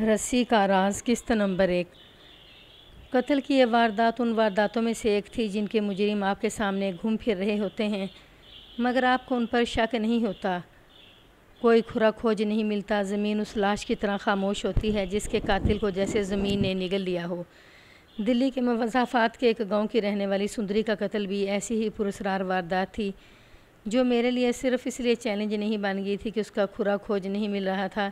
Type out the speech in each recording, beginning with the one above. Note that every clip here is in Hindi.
रस्सी का राज किस्त नंबर एक कत्ल की यह वारदात उन वारदातों में से एक थी जिनके मुजरिम आपके सामने घूम फिर रहे होते हैं मगर आपको उन पर शक नहीं होता कोई खुरा खोज नहीं मिलता ज़मीन उस लाश की तरह खामोश होती है जिसके कातिल को जैसे ज़मीन ने निगल लिया हो दिल्ली के मवजाफात के एक गांव की रहने वाली सुंदरी का कत्ल भी ऐसी ही पुरसरार वारदात थी जो मेरे लिए सिर्फ इसलिए चैलेंज नहीं बन गई थी कि उसका खुरा खोज नहीं मिल रहा था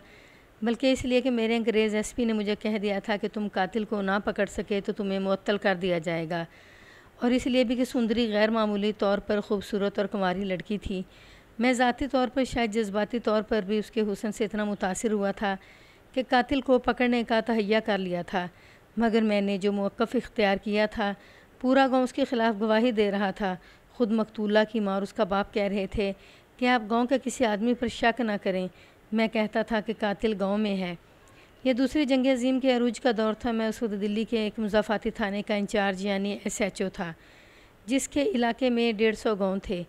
बल्कि इसलिए कि मेरे अंग्रेज़ एसपी ने मुझे कह दिया था कि तुम कातिल को ना पकड़ सके तो तुम्हें मअतल कर दिया जाएगा और इसलिए भी कि सुंदरी गैर मामूली तौर पर खूबसूरत और कुंवारी लड़की थी मैं ज़ाती तौर पर शायद जज्बाती तौर पर भी उसके हुसन से इतना मुतासर हुआ था कि कातिल को पकड़ने का तहैया कर लिया था मगर मैंने जो मौक़ इख्तियार किया था पूरा गांव उसके ख़िलाफ़ गवाही दे रहा था ख़ुद मकतूला की माँ और उसका बाप कह रहे थे कि आप गांव के किसी आदमी पर शक ना करें मैं कहता था कि कातिल गांव में है यह दूसरी जंग अजीम के अरूज का दौर था मैं उस वक्त दिल्ली के एक मुजाफाती थाने का इंचार्ज यानी एस एच ओ था जिसके इलाके में डेढ़ सौ गाँव थे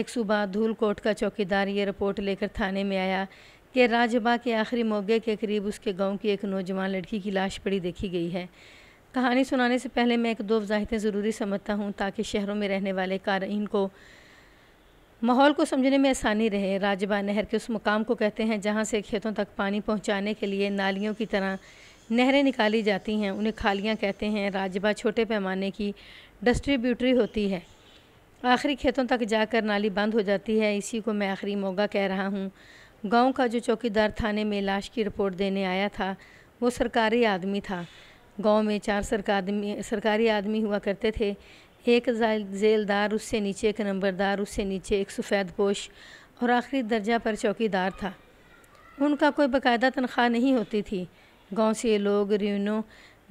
एक सुबह धूलकोट का चौकीदार ये रिपोर्ट लेकर थाने में आया कि राजबा के आखिरी मौके के करीब उसके गांव की एक नौजवान लड़की की लाश पड़ी देखी गई है कहानी सुनाने से पहले मैं एक दो वजाहतें ज़रूरी समझता हूँ ताकि शहरों में रहने वाले कारीन को माहौल को समझने में आसानी रहे राजबा नहर के उस मुकाम को कहते हैं जहाँ से खेतों तक पानी पहुँचाने के लिए नालियों की तरह नहरें निकाली जाती हैं उन्हें खालियाँ कहते हैं राजबा छोटे पैमाने की डिस्ट्रीब्यूटरी होती है आखिरी खेतों तक जाकर नाली बंद हो जाती है इसी को मैं आखिरी मोगा कह रहा हूँ गांव का जो चौकीदार थाने में लाश की रिपोर्ट देने आया था वो सरकारी आदमी था गांव में चार सरकार सरकारी आदमी हुआ करते थे एक जेलदार उससे नीचे एक नंबरदार उससे नीचे एक सफ़ेद पोश और आखिरी दर्जा पर चौकीदार था उनका कोई बाकायदा तनख्वाह नहीं होती थी गांव से ये लोग रियूनों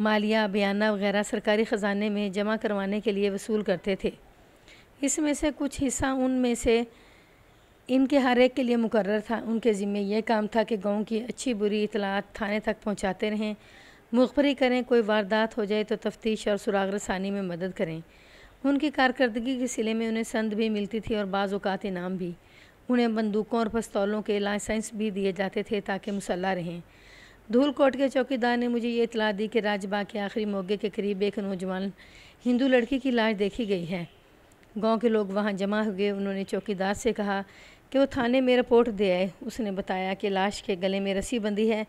मालिया बयाना वगैरह सरकारी ख़जाने में जमा करवाने के लिए वसूल करते थे इसमें से कुछ हिस्सा उनमें से इनके हर एक के लिए मुकर था उनके ज़िम्मे यह काम था कि गांव की अच्छी बुरी इतलात थाने तक पहुँचाते रहें मुखबरी करें कोई वारदात हो जाए तो तफ्तीश और सुराग रसानी में मदद करें उनकी कारकर्दगी के सिले में उन्हें संद भी मिलती थी और बाज़ात इनाम भी उन्हें बंदूकों और पस्तौलों के लाइसेंस भी दिए जाते थे ताकि मुसल्ला रहें धूलकोट के चौकीदार ने मुझे ये इतला दी कि राजबाग के आखिरी मौके के करीब एक नौजवान हिंदू लड़की की लाश देखी गई है गांव के लोग वहां जमा हो गए उन्होंने चौकीदार से कहा कि वो थाने में रिपोर्ट दे आए उसने बताया कि लाश के गले में रस्सी बंधी है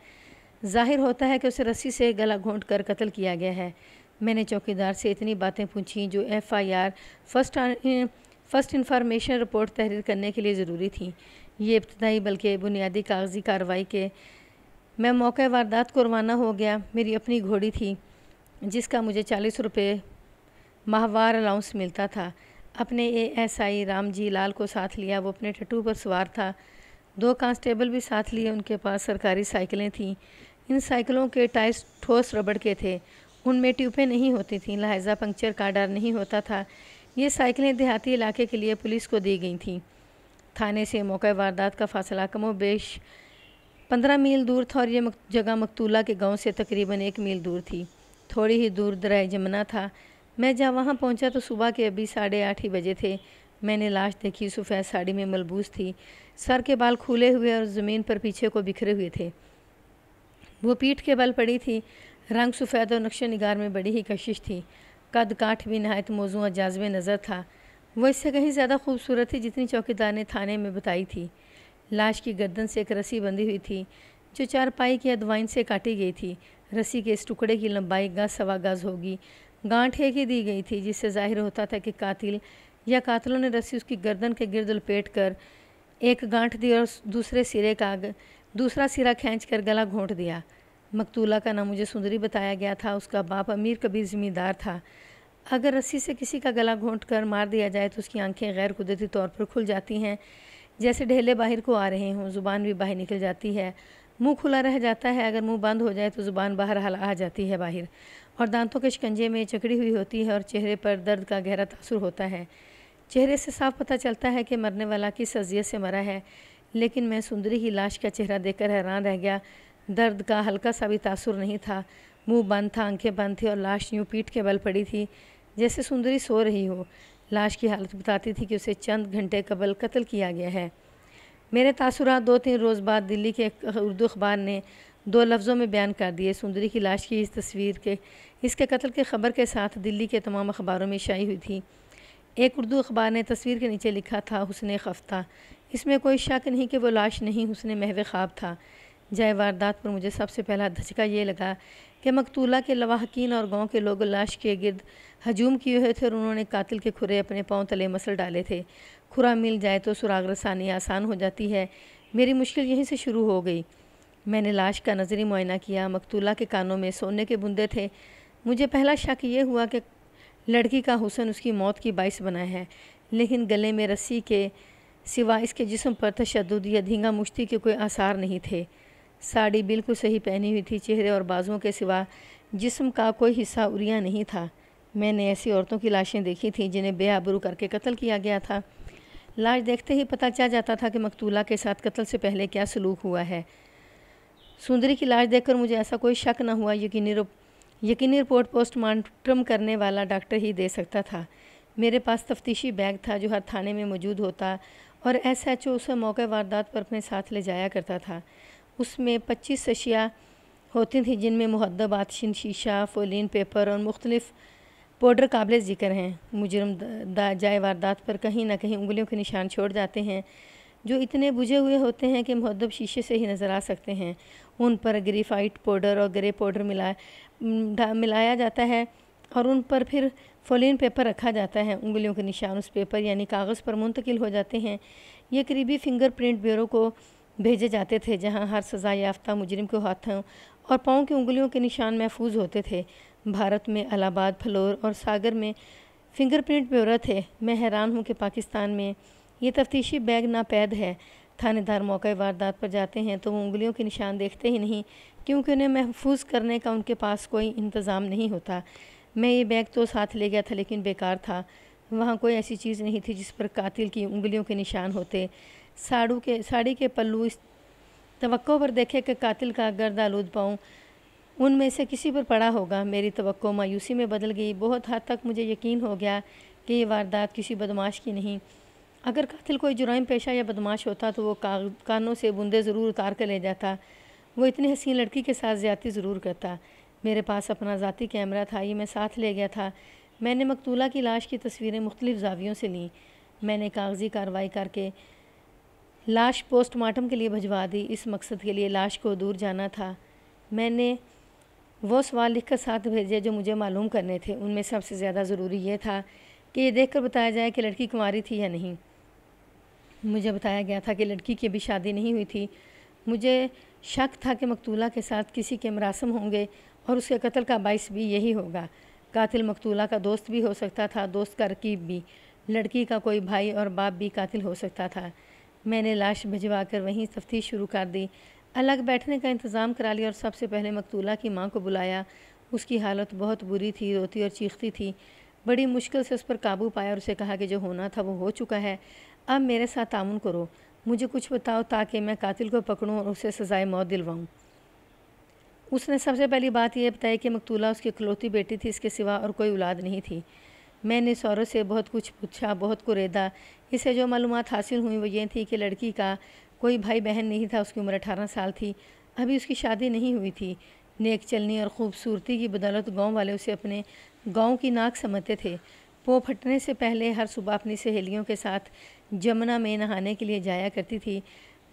जाहिर होता है कि उसे रस्सी से गला घोंट कर कत्ल किया गया है मैंने चौकीदार से इतनी बातें पूछी जो FIR first first information report तहरीर करने के लिए ज़रूरी थी ये इब्तदाई बल्कि बुनियादी कागजी कार्रवाई के मैं मौके वारदात को रवाना हो गया मेरी अपनी घोड़ी थी जिसका मुझे चालीस रुपये माहवार अलाउंस मिलता था अपने ए एस आई रामजी लाल को साथ लिया वो अपने टटू पर सवार था दो कांस्टेबल भी साथ लिए उनके पास सरकारी साइकिलें थीं इन साइकिलों के टायर्स ठोस रबड़ के थे उनमें ट्यूबें नहीं होती थीं लहजा पंक्चर का डर नहीं होता था ये साइकिलें देहाती इलाके के लिए पुलिस को दी गई थी थाने से मौके वारदात का फासला कमो बेश पंद्रह मील दूर था और ये जगह मकतूला के गांव से तकरीबन एक मील दूर थी थोड़ी ही दूर दराय जमुना था मैं जहाँ वहाँ पहुँचा तो सुबह के अभी साढ़े आठ ही बजे थे मैंने लाश देखी सफ़ेद साड़ी में मलबूस थी सर के बाल खुले हुए और ज़मीन पर पीछे को बिखरे हुए थे वो पीठ के बल पड़ी थी रंग सफ़ेद और नक्श नगार में बड़ी ही कशिश थी कद काठ भी नहायत मौजूँ और जाजब नज़र था वह इससे कहीं ज़्यादा खूबसूरत थी जितनी चौकीदार ने थाने में बताई थी लाश की गर्दन से एक रस्सी बंधी हुई थी जो चारपाई की अदवाइन से काटी गई थी रस्सी के इस टुकड़े की लंबाई गाज सवा गाज होगी गांठ एक ही दी गई थी जिससे जाहिर होता था कि कातिल या कातिलों ने रस्सी उसकी गर्दन के गिरद लपेट कर एक गांठ दी और दूसरे सिरे का दूसरा सिरा खींच कर गला घोंट दिया मकतूला का नाम मुझे सुंदरी बताया गया था उसका बाप अमीर कबीर ज़िम्मेदार था अगर रस्सी से किसी का गला घोंट कर मार दिया जाए तो उसकी आंखें गैर कुदरती तौर पर खुल जाती हैं जैसे ढेले बाहर को आ रहे हों ज़ुबान भी बाहर निकल जाती है मुंह खुला रह जाता है अगर मुंह बंद हो जाए तो ज़ुबान बाहर हल आ जाती है बाहर और दांतों के शिकंजे में चकड़ी हुई होती है और चेहरे पर दर्द का गहरा तासुर होता है चेहरे से साफ पता चलता है कि मरने वाला किस अजियत से मरा है लेकिन मैं सुंदरी ही लाश का चेहरा देखकर हैरान रह गया दर्द का हल्का सा भी तासुर नहीं था मुंह बंद था आंखें बंद थी और लाश यूँ पीठ के बल पड़ी थी जैसे सुंदरी सो रही हो लाश की हालत बताती थी कि उसे चंद घंटे कबल कत्ल किया गया है मेरे तासुरात दो तीन रोज़ बाद दिल्ली के उर्दू अखबार ने दो लफ्ज़ों में बयान कर दिए सुंदरी की लाश की इस तस्वीर के इसके कत्ल की खबर के साथ दिल्ली के तमाम अखबारों में शाई हुई थी एक उर्दू अखबार ने तस्वीर के नीचे लिखा था हुसन खफ्ता इसमें कोई शक नहीं कि वो लाश नहीं हुसन महव ख्वाब था जाए वारदात पर मुझे सबसे पहला धचका ये लगा कि मकतूला के लवाहकिन और गांव के लोग लाश के गिर्द हजूम किए हुए थे और उन्होंने कातिल के खुरे अपने पाँव तले मसल डाले थे खुरा मिल जाए तो सुराग रसानी आसान हो जाती है मेरी मुश्किल यहीं से शुरू हो गई मैंने लाश का नज़री मुआयना किया मकतूला के कानों में सोने के बुंदे थे मुझे पहला शक ये हुआ कि लड़की का हुसन उसकी मौत की बाइस बना है लेकिन गले में रस्सी के सिवा इसके जिसम पर तशद या धींगा मुश्ती के कोई आसार नहीं थे साड़ी बिल्कुल सही पहनी हुई थी चेहरे और बाजुओं के सिवा जिस्म का कोई हिस्सा उरिया नहीं था मैंने ऐसी औरतों की लाशें देखी थी जिन्हें बेआबरू करके कत्ल किया गया था लाश देखते ही पता चल जाता था कि मकतूला के साथ कत्ल से पहले क्या सलूक हुआ है सुंदरी की लाश देखकर मुझे ऐसा कोई शक न हुआ यकीनी यकीनी रिपोर्ट पोस्टमार्टम करने वाला डॉक्टर ही दे सकता था मेरे पास तफ्तीशी बैग था जो हर थाने में मौजूद होता और एस एच ओ उसे मौके वारदात पर अपने साथ ले जाया करता था उसमें पच्चीस अशिया होती थी जिनमें महदब आतशिन शीशा फोलिन पेपर और मुख्तलिफ पाउडर काबिल ज़िक्र हैं मुजरम जाए वारदात पर कहीं ना कहीं उंगलियों के निशान छोड़ जाते हैं जो इतने बुझे हुए होते हैं कि महदब शीशे से ही नज़र आ सकते हैं उन पर ग्रीफाइट पाउडर और ग्रे पाउडर मिला मिलाया जाता है और उन पर फिर फोलिन पेपर रखा जाता है उंगलियों के निशान उस पेपर यानी कागज़ पर मुंतकिल हो जाते हैं ये करीबी फिंगरप्रिंट ब्यूरो को भेजे जाते थे जहाँ हर सज़ा याफ्ता मुजरिम को हाथों और पाँव की उंगलियों के निशान महफूज होते थे भारत में अलाहाबाद फलोर और सागर में फिंगरप्रिंट ब्यौरा थे मैं हैरान हूँ कि पाकिस्तान में ये तफ्तीशी बैग नापैद है थानेदार मौके वारदात पर जाते हैं तो वो उंगलियों के निशान देखते ही नहीं क्योंकि उन्हें महफूज करने का उनके पास कोई इंतज़ाम नहीं होता मैं ये बैग तो साथ ले गया था लेकिन बेकार था वहाँ कोई ऐसी चीज़ नहीं थी जिस पर कातिल की उंगलियों के निशान होते साड़ू के साड़ी के पल्लू इस तो पर देखे कि कातिल का गर्द आलूद पाऊँ उनमें से किसी पर पड़ा होगा मेरी तो मायूसी में बदल गई बहुत हद तक मुझे यकीन हो गया कि ये वारदात किसी बदमाश की नहीं अगर कातिल कोई जुराइम पेशा या बदमाश होता तो वो कानों से बूंदे ज़रूर उतार कर ले जाता वो इतनी हसीन लड़की के साथ ज़्यादती ज़रूर करता मेरे पास अपना ज़ाती कैमरा था ये मैं साथ ले गया था मैंने मकतूला की लाश की तस्वीरें मुख्तलिफ़ जावियों से लीं मैंने कागज़ी कार्रवाई करके लाश पोस्टमार्टम के लिए भिजवा दी इस मकसद के लिए लाश को दूर जाना था मैंने वो सवाल लिखकर साथ भेजे जो मुझे मालूम करने थे उनमें सबसे ज़्यादा ज़रूरी यह था कि ये देख कर बताया जाए कि लड़की कुंवारी थी या नहीं मुझे बताया गया था कि लड़की की भी शादी नहीं हुई थी मुझे शक था कि मकतूला के साथ किसी के मरासम होंगे और उसके कत्ल का बायस भी यही होगा कातिल मकतूला का दोस्त भी हो सकता था दोस्त का रकीब भी लड़की का कोई भाई और बाप भी कातिल हो सकता था मैंने लाश भिजवा कर वहीं तफ्तीश शुरू कर दी अलग बैठने का इंतज़ाम करा लिया और सबसे पहले मकतूला की माँ को बुलाया उसकी हालत बहुत बुरी थी रोती और चीखती थी बड़ी मुश्किल से उस पर काबू पाया और उसे कहा कि जो होना था वो हो चुका है अब मेरे साथ तान करो मुझे कुछ बताओ ताकि मैं कातिल को पकड़ूँ और उसे सजाए मौत दिलवाऊँ उसने सबसे पहली बात यह बताई कि मकतूला उसकी इकलौती बेटी थी इसके सिवा और कोई औलाद नहीं थी मैंने सौरभ से बहुत कुछ पूछा बहुत कुरेदा इससे जो मालूम हासिल हुई वो ये थी कि लड़की का कोई भाई बहन नहीं था उसकी उम्र अठारह साल थी अभी उसकी शादी नहीं हुई थी नेक चलनी और ख़ूबसूरती की बदौलत गांव वाले उसे अपने गांव की नाक समझते थे वो फटने से पहले हर सुबह अपनी सहेलियों के साथ जमुना में नहाने के लिए जाया करती थी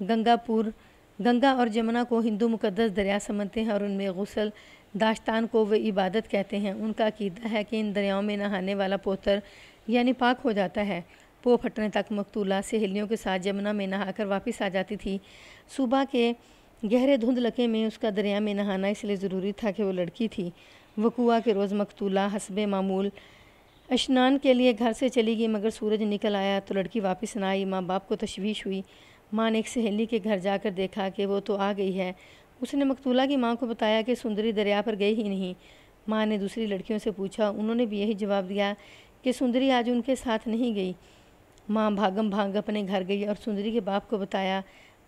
गंगापुर गंगा और जमुना को हिंदू मुकदस दरिया समझते हैं और उनमें गसल दाश्तान को वे इबादत कहते हैं उनका अकीदा है कि इन दरियाओं में नहाने वाला पोतर यानी पाक हो जाता है पो फटने तक मकतूला सहेलियों के साथ यमुना में नहाकर वापस आ जाती थी सुबह के गहरे धुंध लके में उसका दरिया में नहाना इसलिए ज़रूरी था कि वो लड़की थी वकुआ के रोज़ मकतूला हसब मामूल स्नान के लिए घर से चली गई मगर सूरज निकल आया तो लड़की वापस ना आई माँ बाप को तशवीश हुई माँ ने एक सहेली के घर जाकर देखा कि वो तो आ गई है उसने मकतूला की माँ को बताया कि सुंदरी दरिया पर गई ही नहीं माँ ने दूसरी लड़कियों से पूछा उन्होंने भी यही जवाब दिया कि सुंदरी आज उनके साथ नहीं गई माँ भागम भाग अपने घर गई और सुंदरी के बाप को बताया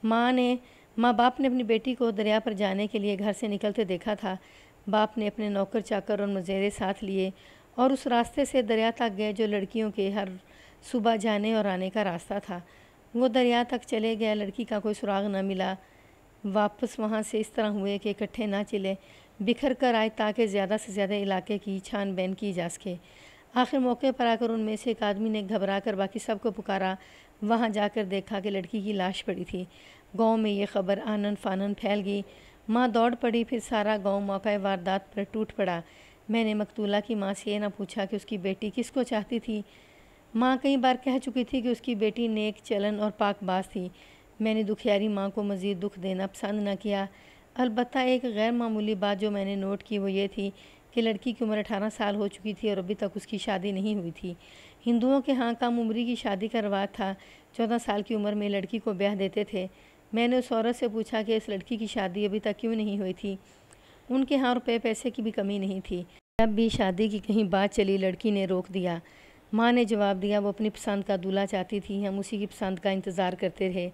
माँ ने माँ बाप ने अपनी बेटी को दरिया पर जाने के लिए घर से निकलते देखा था बाप ने अपने नौकर चाकर और मज़ेरे साथ लिए और उस रास्ते से दरिया तक गए जो लड़कियों के हर सुबह जाने और आने का रास्ता था वो दरिया तक चले गए लड़की का कोई सुराग न मिला वापस वहाँ से इस तरह हुए कि इकट्ठे ना चिले बिखर कर आए ताकि ज़्यादा से ज़्यादा इलाके की छानबीन की जा सके आखिर मौके पर आकर उनमें से एक आदमी ने घबरा कर बाकी सबको पुकारा वहाँ जाकर देखा कि लड़की की लाश पड़ी थी गांव में ये खबर आनन फानन फैल गई माँ दौड़ पड़ी फिर सारा गांव मौका वारदात पर टूट पड़ा मैंने मकतूला की माँ से यह ना पूछा कि उसकी बेटी किसको चाहती थी माँ कई बार कह चुकी थी कि उसकी बेटी नेक चलन और पाकबाज थी मैंने दुखियारी माँ को मज़ीद दुख देना पसंद ना किया अलबत् एक गैर मामूली बात जो मैंने नोट की वो ये थी कि लड़की की उम्र अठारह साल हो चुकी थी और अभी तक उसकी शादी नहीं हुई थी हिंदुओं के यहाँ कम उम्री की शादी का रवाज था चौदह साल की उम्र में लड़की को ब्याह देते थे मैंने उस औरत से पूछा कि इस लड़की की शादी अभी तक क्यों नहीं हुई थी उनके यहाँ रुपये पैसे की भी कमी नहीं थी जब भी शादी की कहीं बात चली लड़की ने रोक दिया माँ ने जवाब दिया वो अपनी पसंद का दूल्हा चाहती थी हम उसी की पसंद का इंतज़ार करते रहे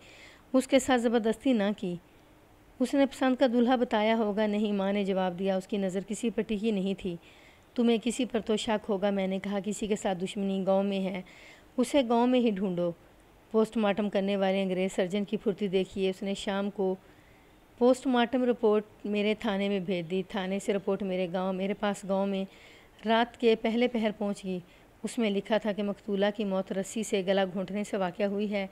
उसके साथ ज़बरदस्ती ना की उसने पसंद का दूल्हा बताया होगा नहीं माँ ने जवाब दिया उसकी नज़र किसी पर टिकी नहीं थी तुम्हें किसी पर तो शक होगा मैंने कहा किसी के साथ दुश्मनी गांव में है उसे गांव में ही ढूंढो पोस्टमार्टम करने वाले अंग्रेज़ सर्जन की फुर्ती देखिए उसने शाम को पोस्टमार्टम रिपोर्ट मेरे थाने में भेज दी थाने से रिपोर्ट मेरे गांव मेरे पास गांव में रात के पहले पहर पहुंच गई उसमें लिखा था कि मकतूला की मौत रस्सी से गला घोंटने से वाक़ हुई है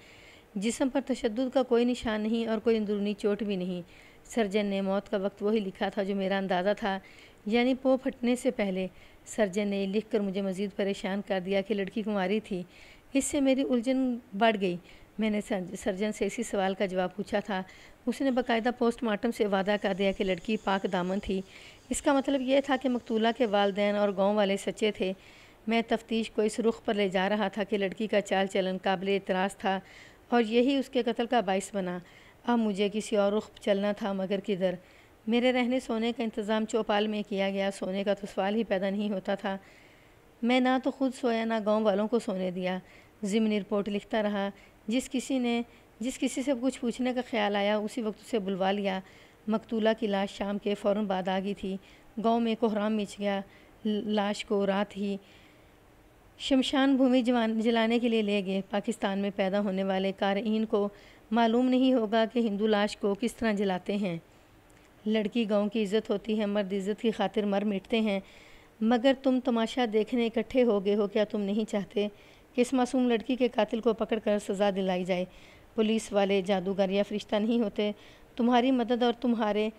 जिसम पर तशद का कोई निशान नहीं और कोई अंदरूनी चोट भी नहीं सर्जन ने मौत का वक्त वही लिखा था जो मेरा अंदाज़ा था यानी पो फटने से पहले सर्जन ने लिख कर मुझे मज़ीद परेशान कर दिया कि लड़की कुंवारी थी इससे मेरी उलझन बढ़ गई मैंने सर्जन से इसी सवाल का जवाब पूछा था उसने बाकायदा पोस्टमार्टम से वादा कर दिया कि लड़की पाक दामन थी इसका मतलब यह था कि मकतूला के वालदेन और गांव वाले सच्चे थे मैं तफ्तीश को इस रुख पर ले जा रहा था कि लड़की का चाल चलन काबिल एतराज़ था और यही उसके कत्ल का बायस बना अब मुझे किसी और रुख चलना था मगर किधर मेरे रहने सोने का इंतज़ाम चौपाल में किया गया सोने का तो सवाल ही पैदा नहीं होता था मैं ना तो खुद सोया ना गांव वालों को सोने दिया ज़िमनी रिपोर्ट लिखता रहा जिस किसी ने जिस किसी से कुछ पूछने का ख्याल आया उसी वक्त उसे बुलवा लिया मकतूला की लाश शाम के फ़ौर बाद आ गई थी गांव में कोहराम मिच गया लाश को रात ही शमशान भूमि जलाने के लिए ले गए पाकिस्तान में पैदा होने वाले कारीन को मालूम नहीं होगा कि हिंदू लाश को किस तरह जलाते हैं लड़की गांव की इज़्ज़त होती है मर्द इज़्ज़त की खातिर मर मिटते हैं मगर तुम तमाशा देखने इकट्ठे हो गए हो क्या तुम नहीं चाहते कि इस मासूम लड़की के कातिल को पकड़ कर सज़ा दिलाई जाए पुलिस वाले जादूगर या फरिश्ता नहीं होते तुम्हारी मदद और तुम्हारे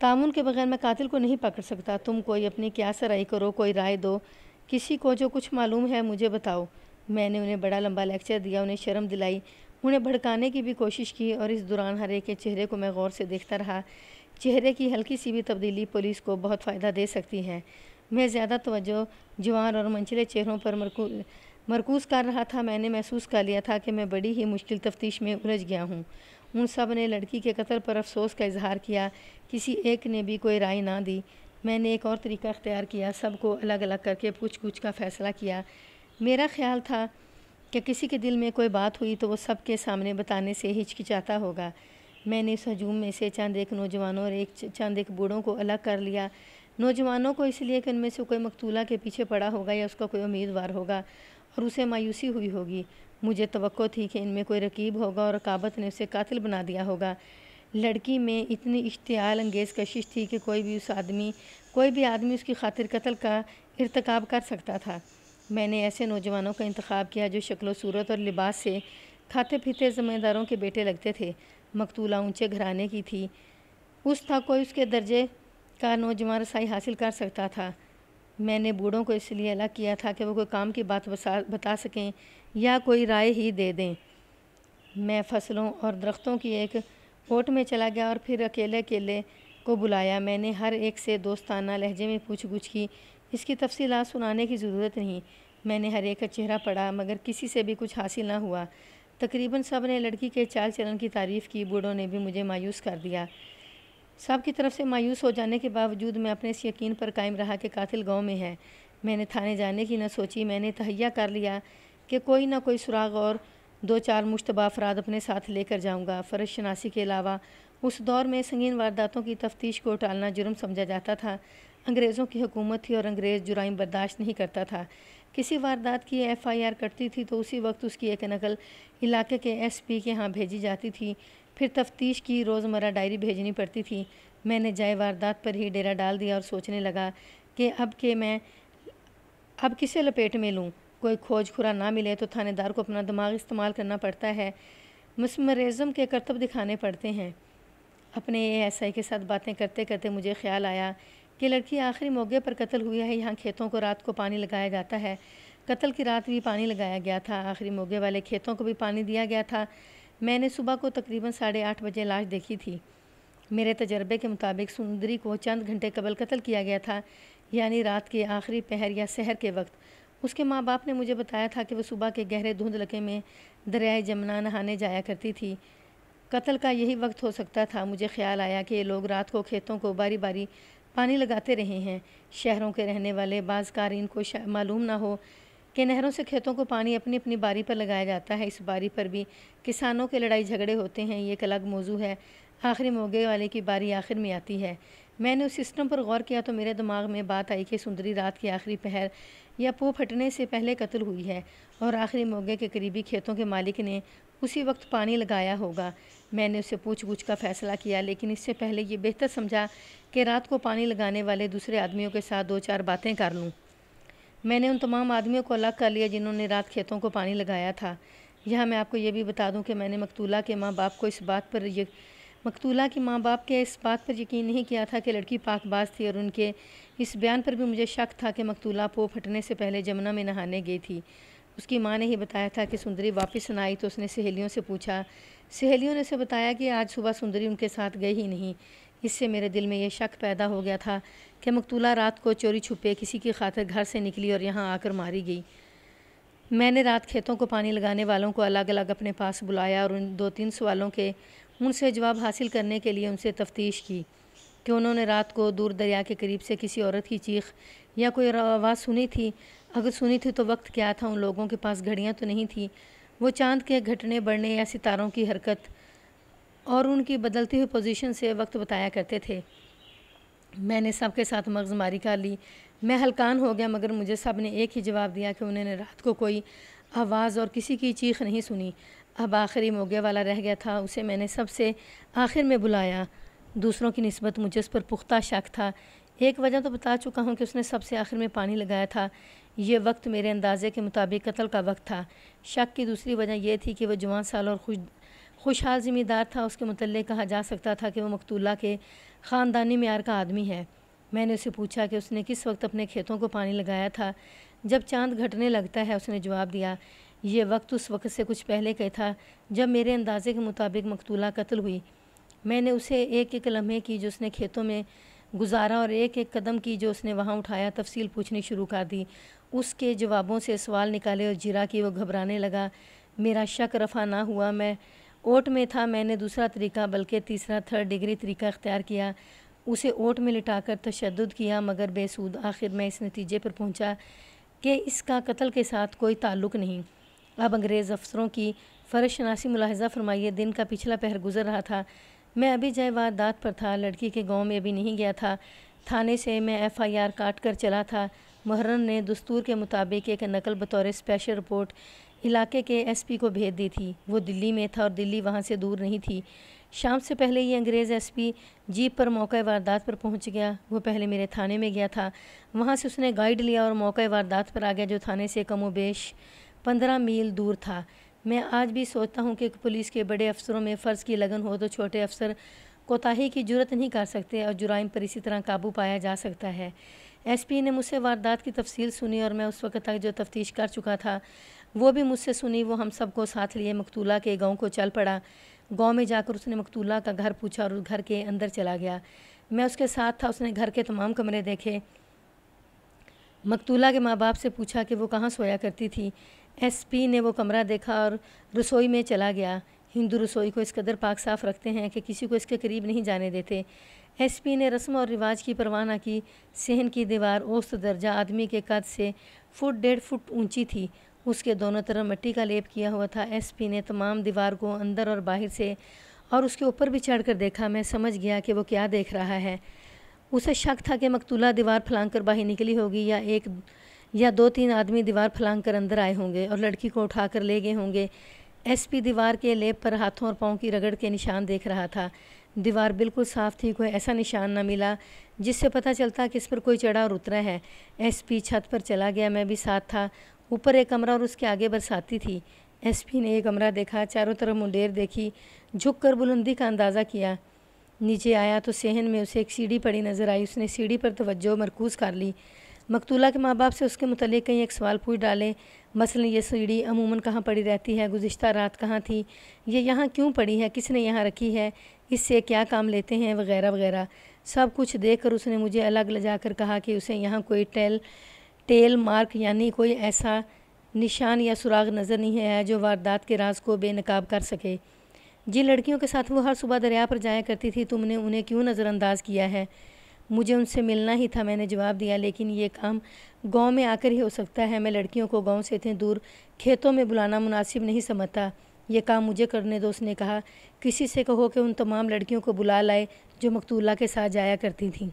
तामुन के बगैर मैं कातिल को नहीं पकड़ सकता तुम कोई अपनी क्या सराई करो कोई राय दो किसी को जो कुछ मालूम है मुझे बताओ मैंने उन्हें बड़ा लंबा लेक्चर दिया उन्हें शर्म दिलाई उन्हें भड़काने की भी कोशिश की और इस दौरान हर एक के चेहरे को मैं गौर से देखता रहा चेहरे की हल्की सी भी तब्दीली पुलिस को बहुत फ़ायदा दे सकती है मैं ज़्यादा तवज्जो जवान और मंचले चेहरों पर मरकूज कर रहा था मैंने महसूस कर लिया था कि मैं बड़ी ही मुश्किल तफ्तीश में उलझ गया हूँ उन सब ने लड़की के कत्ल पर अफसोस का इजहार किया किसी एक ने भी कोई राय ना दी मैंने एक और तरीका अख्तियार किया सबको अलग अलग करके पूछ पूछ का फ़ैसला किया मेरा ख्याल था कि किसी के दिल में कोई बात हुई तो वो सबके सामने बताने से हिचकिचाता होगा मैंने इस हजूम में से चंद एक नौजवानों और एक चंद एक बूढ़ों को अलग कर लिया नौजवानों को इसलिए कि उनमें से कोई मकतूला के पीछे पड़ा होगा या उसका कोई उम्मीदवार होगा और उसे मायूसी हुई होगी मुझे तो थी कि इनमें कोई रकीब होगा और रकाबत ने उसे कातिल बना दिया होगा लड़की में इतनी इश्तियाल अंगेज़ कशिश थी कि कोई भी उस आदमी कोई भी आदमी उसकी खातिर कत्ल का इरतकब कर सकता था मैंने ऐसे नौजवानों का इंतखब किया जो शक्लो सूरत और लिबास से खाते पीते ज़मींदारों के बेटे लगते थे मकतूला ऊंचे घराने की थी उस था कोई उसके दर्जे का नौजवान रसाई हासिल कर सकता था मैंने बूढ़ों को इसलिए अलग किया था कि वो कोई काम की बात बता सकें या कोई राय ही दे दें मैं फसलों और दरख्तों की एक कोर्ट में चला गया और फिर अकेले अकेले को बुलाया मैंने हर एक से दोस्ताना लहजे में पूछ गुछ की इसकी तफसी सुनाने की ज़रूरत नहीं मैंने हर एक का चेहरा पढ़ा मगर किसी से भी कुछ हासिल ना हुआ तकरीबन सब ने लड़की के चाल चलन की तारीफ़ की बूढ़ों ने भी मुझे मायूस कर दिया सब की तरफ से मायूस हो जाने के बावजूद मैं अपने इस यकीन पर कायम रहा कि कातिल गांव में है मैंने थाने जाने की न सोची मैंने तहैया कर लिया कि कोई ना कोई सुराग और दो चार मुशतबा अफराद अपने साथ लेकर जाऊँगा फ़र्ज शनासी के अलावा उस दौर में संगीन वारदातों की तफ्तीश को टालना जुर्म समझा जाता था अंग्रेज़ों की हुकूमत थी और अंग्रेज़ जुराइम बर्दाश्त नहीं करता था किसी वारदात की एफ़ आई आर कटती थी तो उसी वक्त उसकी एक नकल इलाके के एस पी के यहाँ भेजी जाती थी फिर तफ्तीश की रोज़मर्रा डायरी भेजनी पड़ती थी मैंने जाए वारदात पर ही डेरा डाल दिया और सोचने लगा कि अब के मैं अब किसे लपेट में लूँ कोई खोज खुरा ना मिले तो थानेदार को अपना दिमाग इस्तेमाल करना पड़ता है मस्मरिज़म के करतब दिखाने पड़ते हैं अपने ए एस आई के साथ बातें करते करते मुझे ख्याल आया कि लड़की आखिरी मौके पर कत्ल हुई है यहाँ खेतों को रात को पानी लगाया जाता है कत्ल की रात भी पानी लगाया गया था आखिरी मौके वाले खेतों को भी पानी दिया गया था मैंने सुबह को तकरीबन साढ़े आठ बजे लाश देखी थी मेरे तजर्बे के मुताबिक सुंदरी को चंद घंटे कबल कत्ल किया गया था यानी रात के आखिरी पहर या शहर के वक्त उसके माँ बाप ने मुझे बताया था कि वह सुबह के गहरे धुंधलके में दरियाए जमुना नहाने जाया करती थी कत्ल का यही वक्त हो सकता था मुझे ख्याल आया कि ये लोग रात को खेतों को बारी बारी पानी लगाते रहे हैं शहरों के रहने वाले बाज़ कारीन को मालूम ना हो कि नहरों से खेतों को पानी अपनी अपनी बारी पर लगाया जाता है इस बारी पर भी किसानों के लड़ाई झगड़े होते हैं ये एक अलग मौजू है आखिरी मोगे वाले की बारी आखिर में आती है मैंने उस सिस्टम पर गौर किया तो मेरे दिमाग में बात आई कि सुंदरी रात की आखिरी पहर या पो फटने से पहले कत्ल हुई है और आखिरी मौके के करीबी खेतों के मालिक ने उसी वक्त पानी लगाया होगा मैंने उससे पूछ गुछ का फैसला किया लेकिन इससे पहले ये बेहतर समझा कि रात को पानी लगाने वाले दूसरे आदमियों के साथ दो चार बातें कर लूँ मैंने उन तमाम आदमियों को अलग कर लिया जिन्होंने रात खेतों को पानी लगाया था यहाँ मैं आपको ये भी बता दूँ कि मैंने मकतूला के माँ बाप को इस बात पर मकतूला के माँ बाप के इस बात पर यकीन नहीं किया था कि लड़की पाकबाज थी और उनके इस बयान पर भी मुझे शक था कि मकतूला पो फटने से पहले जमुना में नहाने गई थी उसकी माँ ने ही बताया था कि सुंदरी वापस न आई तो उसने सहेलियों से पूछा सहेलियों ने उसे बताया कि आज सुबह सुंदरी उनके साथ गई ही नहीं इससे मेरे दिल में यह शक पैदा हो गया था कि मकतूला रात को चोरी छुपे किसी की खातिर घर से निकली और यहाँ आकर मारी गई मैंने रात खेतों को पानी लगाने वालों को अलग अलग अपने पास बुलाया और उन दो तीन सवालों के उनसे जवाब हासिल करने के लिए उनसे तफ्तीश की कि उन्होंने रात को दूर दरिया के करीब से किसी औरत की चीख या कोई आवाज़ सुनी थी अगर सुनी थी तो वक्त क्या था उन लोगों के पास घड़ियाँ तो नहीं थी वो चांद के घटने बढ़ने या सितारों की हरकत और उनकी बदलती हुई पोजीशन से वक्त बताया करते थे मैंने सबके साथ मगज़ मारी कर ली मैं हलकान हो गया मगर मुझे सब ने एक ही जवाब दिया कि उन्होंने रात को कोई आवाज़ और किसी की चीख नहीं सुनी अब आखिरी मोगे वाला रह गया था उसे मैंने सबसे आखिर में बुलाया दूसरों की नस्बत मुझे उस पर पुख्ता शक था एक वजह तो बता चुका हूँ कि उसने सबसे आखिर में पानी लगाया था यह वक्त मेरे अंदाजे के मुताबिक कत्ल का वक्त था शक की दूसरी वजह यह थी कि वह जवान साल और खुश खुशहाल ज़िम्मेदार था उसके मतलब कहा जा सकता था कि वह मकतूला के ख़ानदानी मैार का आदमी है मैंने उसे पूछा कि उसने किस वक्त अपने खेतों को पानी लगाया था जब चांद घटने लगता है उसने जवाब दिया ये वक्त उस वक्त से कुछ पहले का था जब मेरे अंदाजे के मुताबिक मकतूला कत्ल हुई मैंने उसे एक एक लम्हे की जो उसने खेतों में गुजारा और एक एक कदम की जो उसने वहाँ उठाया तफसील पूछनी शुरू कर दी उसके जवाबों से सवाल निकाले और जिरा कि वो घबराने लगा मेरा शक रफा ना हुआ मैं ओट में था मैंने दूसरा तरीका बल्कि तीसरा थर्ड डिग्री तरीका अख्तियार किया उसे ओट में लिटाकर तशद किया मगर बेसूद आखिर मैं इस नतीजे पर पहुंचा कि इसका कत्ल के साथ कोई ताल्लुक नहीं अब अंग्रेज़ अफसरों की फ़र्ज शनासी मुलाहजा फरमाइए दिन का पिछला पहर गुजर रहा था मैं अभी जय वारदात पर था लड़की के गांव में अभी नहीं गया था थाने से मैं एफआईआर काट कर चला था मुहर्रम ने दस्तूर के मुताबिक एक नकल बतौर स्पेशल रिपोर्ट इलाके के एसपी को भेज दी थी वो दिल्ली में था और दिल्ली वहाँ से दूर नहीं थी शाम से पहले ही अंग्रेज़ एसपी जीप पर मौका वारदात पर पहुंच गया वो पहले मेरे थाने में गया था वहाँ से उसने गाइड लिया और मौका वारदात पर आ गया जो थाने से कमोबेश पंद्रह मील दूर था मैं आज भी सोचता हूँ कि पुलिस के बड़े अफसरों में फ़र्ज़ की लगन हो तो छोटे अफसर कोताही की जरूरत नहीं कर सकते और जुराइम पर इसी तरह काबू पाया जा सकता है एसपी ने मुझसे वारदात की तफसील सुनी और मैं उस वक्त तक जो तफ्तीश कर चुका था वो भी मुझसे सुनी वो हम सबको साथ लिए मकतूला के गांव को चल पड़ा गांव में जाकर उसने मकतूला का घर पूछा और उस घर के अंदर चला गया मैं उसके साथ था उसने घर के तमाम कमरे देखे मकतूला के माँ बाप से पूछा कि वो कहाँ सोया करती थी एसपी ने वो कमरा देखा और रसोई में चला गया हिंदू रसोई को इस कदर पाक साफ रखते हैं कि किसी को इसके करीब नहीं जाने देते एसपी ने रस्म और रिवाज की परवाह ना की सहन की दीवार औस्त दर्जा आदमी के कद से फुट डेढ़ फुट ऊंची थी उसके दोनों तरफ मिट्टी का लेप किया हुआ था एसपी ने तमाम दीवार को अंदर और बाहर से और उसके ऊपर भी चढ़ कर देखा मैं समझ गया कि वो क्या देख रहा है उसे शक था कि मकतूला दीवार फलांग कर बाहर निकली होगी या एक या दो तीन आदमी दीवार फलांग कर अंदर आए होंगे और लड़की को उठा कर ले गए होंगे एसपी दीवार के लेप पर हाथों और पाँव की रगड़ के निशान देख रहा था दीवार बिल्कुल साफ थी कोई ऐसा निशान न मिला जिससे पता चलता कि इस पर कोई चढ़ा और उतरा है एसपी छत पर चला गया मैं भी साथ था ऊपर एक कमरा और उसके आगे बरसाती थी एसपी ने यह कमरा देखा चारों तरफ मुंडेर देखी झुक कर बुलंदी का अंदाज़ा किया नीचे आया तो सेहन में उसे एक सीढ़ी पड़ी नज़र आई उसने सीढ़ी पर तवज्जो मरकूज़ कर ली मकतूला के माँ बाप से उसके मतलब कहीं एक सवाल पूछ डालें मसलन ये सीढ़ी अमूमन कहाँ पड़ी रहती है गुज्त रात कहाँ थी ये यहाँ क्यों पड़ी है किसने यहाँ रखी है इससे क्या काम लेते हैं वगैरह वगैरह सब कुछ देखकर उसने मुझे अलग ले जाकर कहा कि उसे यहाँ कोई टेल टेल मार्क यानी कोई ऐसा निशान या सुराग नज़र नहीं है जो वारदात के राज को बेनकाब कर सके जिन लड़कियों के साथ वो हर सुबह दरिया पर जाया करती थी तुमने उन्हें क्यों नज़रअंदाज किया है मुझे उनसे मिलना ही था मैंने जवाब दिया लेकिन ये काम गांव में आकर ही हो सकता है मैं लड़कियों को गांव से इतने दूर खेतों में बुलाना मुनासिब नहीं समझता ये काम मुझे करने दो उसने कहा किसी से कहो कि उन तमाम लड़कियों को बुला लाए जो मकतूल्ला के साथ जाया करती थीं